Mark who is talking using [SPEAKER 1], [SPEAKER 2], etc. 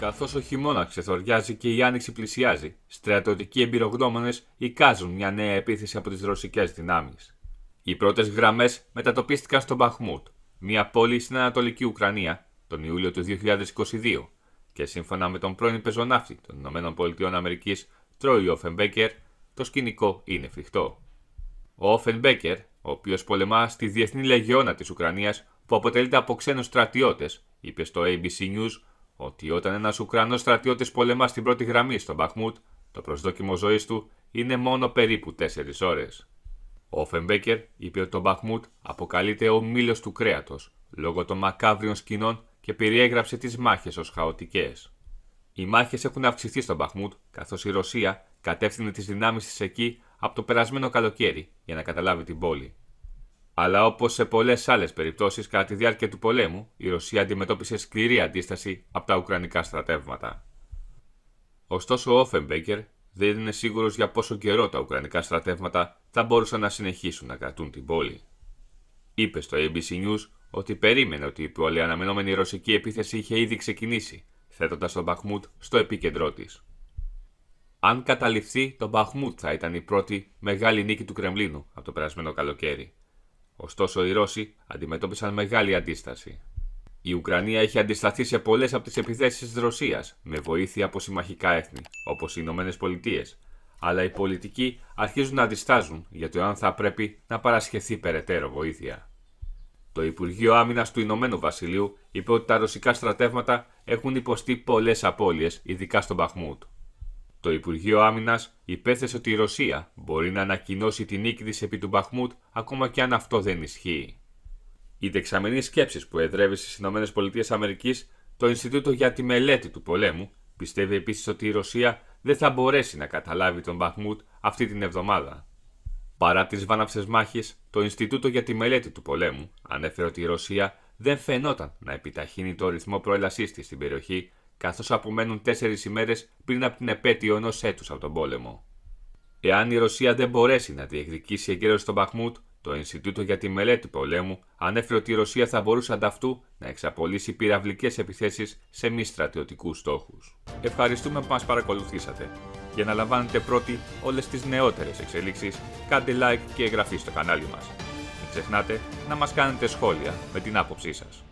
[SPEAKER 1] Καθώς ο χειμώνα ξεθοριάζει και η άνοιξη πλησιάζει, στρατιωτικοί εμπειρογνώμονες εικάζουν μια νέα επίθεση από τις ρωσικές δυνάμεις. Οι πρώτες γραμμές μετατοπίστηκαν στο Μπαχμούτ, μια πόλη στην Ανατολική Ουκρανία, τον Ιούλιο του 2022, και σύμφωνα με τον πρώην πεζοναύτη των ΗΠΑ Τρόι Όφενμπέκερ, το σκηνικό είναι φρικτό. Ο Όφενμπέκερ, ο οποίος πολεμά στη Διεθνή Λεγεώνα της Ουκρανίας που αποτελείται από ξένους στρατιώτες, είπε στο ABC News ότι όταν ένας Ουκρανός στρατιώτης πολεμά στην πρώτη γραμμή στον Μπαχμούτ, το προσδόκιμο ζωής του είναι μόνο περίπου 4 ώρες. Ο Φεμπέκερ είπε ότι το Μπαχμούτ αποκαλείται ο μήλος του κρέατος λόγω των μακάβριων σκηνών και περιέγραψε τις μάχες ως χαοτικές. Οι μάχες έχουν αυξηθεί στον Μπαχμούτ, καθώς η Ρωσία κατεύθυνε τις δυνάμεις της εκεί από το περασμένο καλοκαίρι για να καταλάβει την πόλη. Αλλά όπως σε πολλές άλλες περιπτώσεις κατά τη διάρκεια του πολέμου, η Ρωσία αντιμετώπισε σκληρή αντίσταση από τα Ουκρανικά στρατεύματα. Ωστόσο, ο Όφενμπέκερ δεν είναι σίγουρος για πόσο καιρό τα Ουκρανικά στρατεύματα θα μπορούσαν να συνεχίσουν να κρατούν την πόλη. Είπε στο ABC News ότι περίμενε ότι η αναμενόμενη ρωσική επίθεση είχε ήδη ξεκινήσει, θέτοντας τον Μπαχμούτ στο επίκεντρό της. Αν καταληφθεί, το Μπαχμούτ θα ήταν η πρώτη μεγάλη νίκη του Κρεμλίνου από το περασμένο καλοκαίρι. Ωστόσο, οι Ρώσοι αντιμετώπισαν μεγάλη αντίσταση. Η Ουκρανία έχει αντισταθεί σε πολλές από τις επιθέσεις της Ρωσίας με βοήθεια από συμμαχικά έθνη, όπως οι Ηνωμένες Πολιτείες. Αλλά οι πολιτικοί αρχίζουν να αντιστάζουν για το αν θα πρέπει να παρασχεθεί περαιτέρω βοήθεια. Το Υπουργείο Άμυνας του Ηνωμένου Βασιλείου είπε ότι τα ρωσικά στρατεύματα έχουν υποστεί πολλές απώλειες, ειδικά στον Παχμούτ. Το Υπουργείο Άμυνας υπέθεσε ότι η Ρωσία μπορεί να ανακοινώσει την νίκη τη επί του Μπαχμούτ ακόμα και αν αυτό δεν ισχύει. Η δεξαμενή σκέψη που εδρεύει στις ΗΠΑ το Ινστιτούτο για τη Μελέτη του Πολέμου πιστεύει επίσης ότι η Ρωσία δεν θα μπορέσει να καταλάβει τον Μπαχμούτ αυτή την εβδομάδα. Παρά τις βάναυσες μάχες, το Ινστιτούτο για τη Μελέτη του Πολέμου ανέφερε ότι η Ρωσία δεν φαινόταν να επιταχύνει το ρυθμό προέλασής της στην περιοχή καθώς απομένουν τέσσερις ημέρες πριν από την επέτειο ενός έτους από τον πόλεμο. Εάν η Ρωσία δεν μπορέσει να διεκδικήσει εγκαίρως τον Παχμούτ, το Ινστιτούτο για τη Μελέτη Πολέμου ανέφερε ότι η Ρωσία θα μπορούσε ανταυτού να εξαπολύσει πυραυλικές επιθέσεις σε μη στρατιωτικούς στόχους. Ευχαριστούμε που μας παρακολουθήσατε. Για να λαμβάνετε πρώτοι όλες τις νεότερες εξελίξεις, κάντε like και εγγραφή στο κανάλι μας. Μην ξεχνάτε να μας κάνετε σχόλια με την άποψή σας.